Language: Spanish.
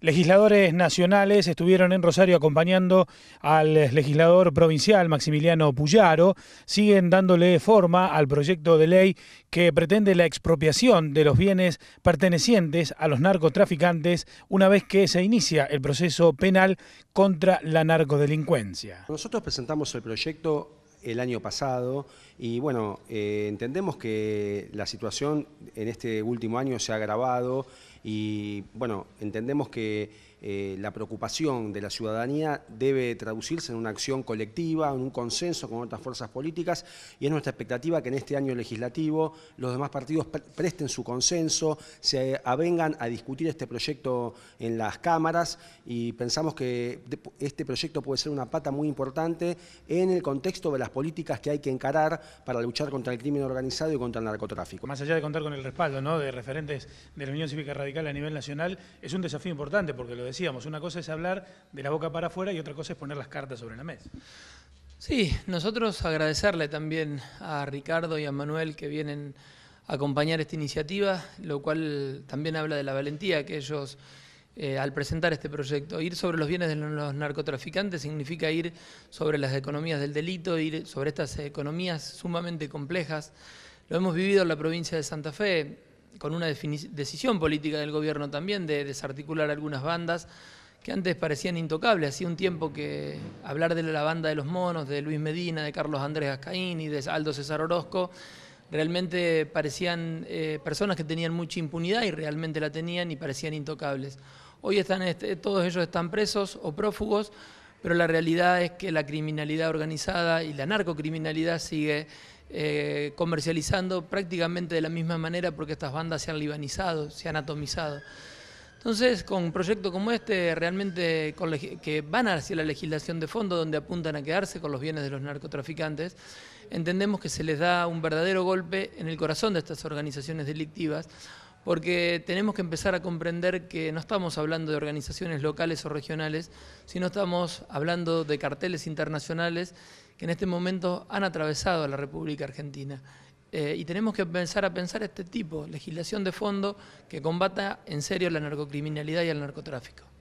Legisladores nacionales estuvieron en Rosario acompañando al legislador provincial Maximiliano Puyaro. Siguen dándole forma al proyecto de ley que pretende la expropiación de los bienes pertenecientes a los narcotraficantes una vez que se inicia el proceso penal contra la narcodelincuencia. Nosotros presentamos el proyecto el año pasado y bueno, eh, entendemos que la situación en este último año se ha agravado y bueno, entendemos que eh, la preocupación de la ciudadanía debe traducirse en una acción colectiva, en un consenso con otras fuerzas políticas y es nuestra expectativa que en este año legislativo los demás partidos presten su consenso, se avengan a discutir este proyecto en las cámaras y pensamos que este proyecto puede ser una pata muy importante en el contexto de las políticas que hay que encarar para luchar contra el crimen organizado y contra el narcotráfico. Más allá de contar con el respaldo ¿no? de referentes de la Unión Cívica Radical, a nivel nacional es un desafío importante, porque lo decíamos, una cosa es hablar de la boca para afuera y otra cosa es poner las cartas sobre la mesa. Sí, nosotros agradecerle también a Ricardo y a Manuel que vienen a acompañar esta iniciativa, lo cual también habla de la valentía que ellos eh, al presentar este proyecto. Ir sobre los bienes de los narcotraficantes significa ir sobre las economías del delito, ir sobre estas economías sumamente complejas. Lo hemos vivido en la provincia de Santa Fe, con una decisión política del gobierno también de desarticular algunas bandas que antes parecían intocables. Hacía un tiempo que hablar de la banda de los monos, de Luis Medina, de Carlos Andrés Gascaín de Aldo César Orozco, realmente parecían eh, personas que tenían mucha impunidad y realmente la tenían y parecían intocables. Hoy están, este, todos ellos están presos o prófugos pero la realidad es que la criminalidad organizada y la narcocriminalidad sigue eh, comercializando prácticamente de la misma manera porque estas bandas se han libanizado, se han atomizado. Entonces, con un proyecto como este, realmente que van hacia la legislación de fondo, donde apuntan a quedarse con los bienes de los narcotraficantes, entendemos que se les da un verdadero golpe en el corazón de estas organizaciones delictivas, porque tenemos que empezar a comprender que no estamos hablando de organizaciones locales o regionales, sino estamos hablando de carteles internacionales que en este momento han atravesado la República Argentina. Eh, y tenemos que empezar a pensar este tipo, de legislación de fondo que combata en serio la narcocriminalidad y el narcotráfico.